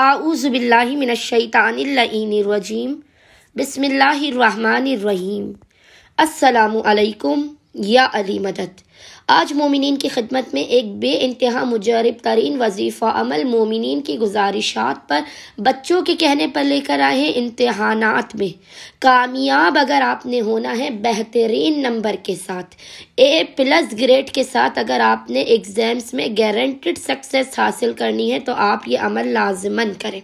आऊज़बिल्लिमिनशैतानरजीम बसमीम अस्सलाम वालेकुम या अली मदद आज मोमिन की खिदमत में एक बे इंतहा मुजरब तरीन वजीफ़ा अमल मोमिन की गुजारिशात पर बच्चों के कहने पर लेकर आए हैं इम्तहान में कामयाब अगर आपने होना है बेहतरीन नंबर के साथ ए प्लस ग्रेड के साथ अगर आपने एग्ज़ाम्स में गारंटेड सक्सेस हासिल करनी है तो आप ये अमल लाजमन करें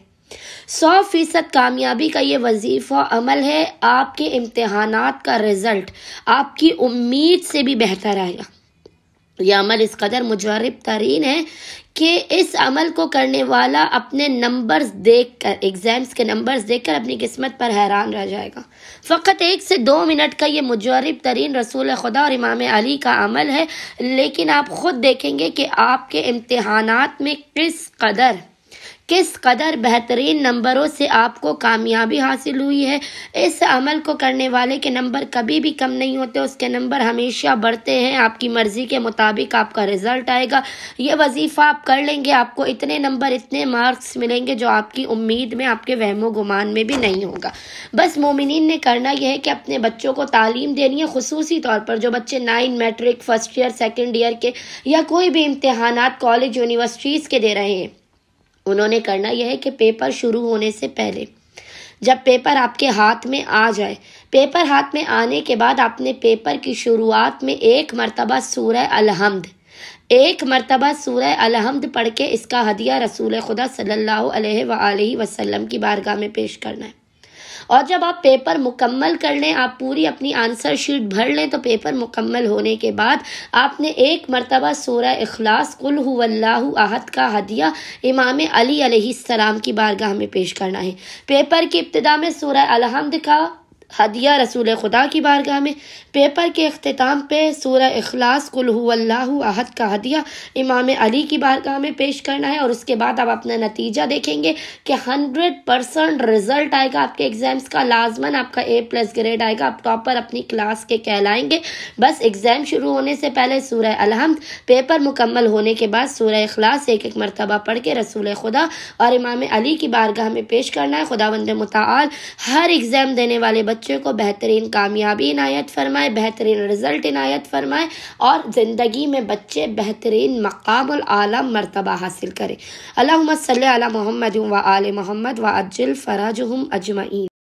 सौ फीसद कामयाबी का ये वजीफ़ा अमल है आपके इम्तहान का रिज़ल्ट आपकी उम्मीद से भी बेहतर आएगा यह अमल इस कदर मुजरब तरीन है कि इस अमल को करने वाला अपने नंबर्स देख कर एग्ज़ाम्स के नंबर्स देख कर अपनी किस्मत पर हैरान रह जाएगा फ़कत एक से दो मिनट का ये मुजरब तरीन रसूल खुदा और इमाम अली का अमल है लेकिन आप ख़ुद देखेंगे कि आपके इम्तहान में किस कदर किस कदर बेहतरीन नंबरों से आपको कामयाबी हासिल हुई है इस अमल को करने वाले के नंबर कभी भी कम नहीं होते उसके नंबर हमेशा बढ़ते हैं आपकी मर्ज़ी के मुताबिक आपका रिज़ल्ट आएगा ये वजीफ़ा आप कर लेंगे आपको इतने नंबर इतने मार्क्स मिलेंगे जो आपकी उम्मीद में आपके वहमो गुमान में भी नहीं होगा बस मोमिन ने करना यह है कि अपने बच्चों को तालीम देनी है खसूसी तौर पर जो बच्चे nine matric first year second year के या कोई भी इम्तहान कॉलेज यूनिवर्सिटीज़ के दे रहे हैं उन्होंने करना यह है कि पेपर शुरू होने से पहले जब पेपर आपके हाथ में आ जाए पेपर हाथ में आने के बाद आपने पेपर की शुरुआत में एक मरतबा सूरह अलहमद एक मरतबा सूरह अलहमद पढ़ के इसका हदिया रसूल खुदा सल्लल्लाहु अलैहि वसल्लम की बारगाह में पेश करना है और जब आप पेपर मुकम्मल कर लें आप पूरी अपनी आंसर शीट भर लें तो पेपर मुकम्मल होने के बाद आपने एक मरतबा सूर्य अखलास कुल्लाह आहद का हदिया इमाम अली सलाम की बारगाह में पेश करना है पेपर की इब्तदा में सूर्य अलहमद का हदिया रसूल खुदा की बारगाह में पेपर के अख्ताम पे सूर अखलास अहद का हदिया इमाम अली की बारगाह में पेश करना है और उसके बाद आप अपना नतीजा देखेंगे कि हंड्रेड परसेंट रिजल्ट आएगा आपके एग्ज़ाम्स का लाजमन आपका ए प्लस ग्रेड आएगा आप टॉपर अपनी क्लास के कहलाएंगे बस एग्ज़ाम शुरू होने से पहले सूर अलहमद पेपर मुकम्मल होने के बाद सूर अखलास एक एक मरतबा पढ़ के रसूल खुदा और इमाम अली की बारगाह में पेश करना है खुदा बंद मताल हर एग्ज़ाम देने वाले बच्चे बच्चे को बेहतरीन कामयाबी इनायत फरमाए बेहतरीन रिज़ल्ट इनायत फरमाए और ज़िंदगी में बच्चे बेहतरीन मकाम आला मरतबा हासिल करें अल्लाह सल मोहम्मद व आल मोहम्मद व अजिल फ़राज अजमाइन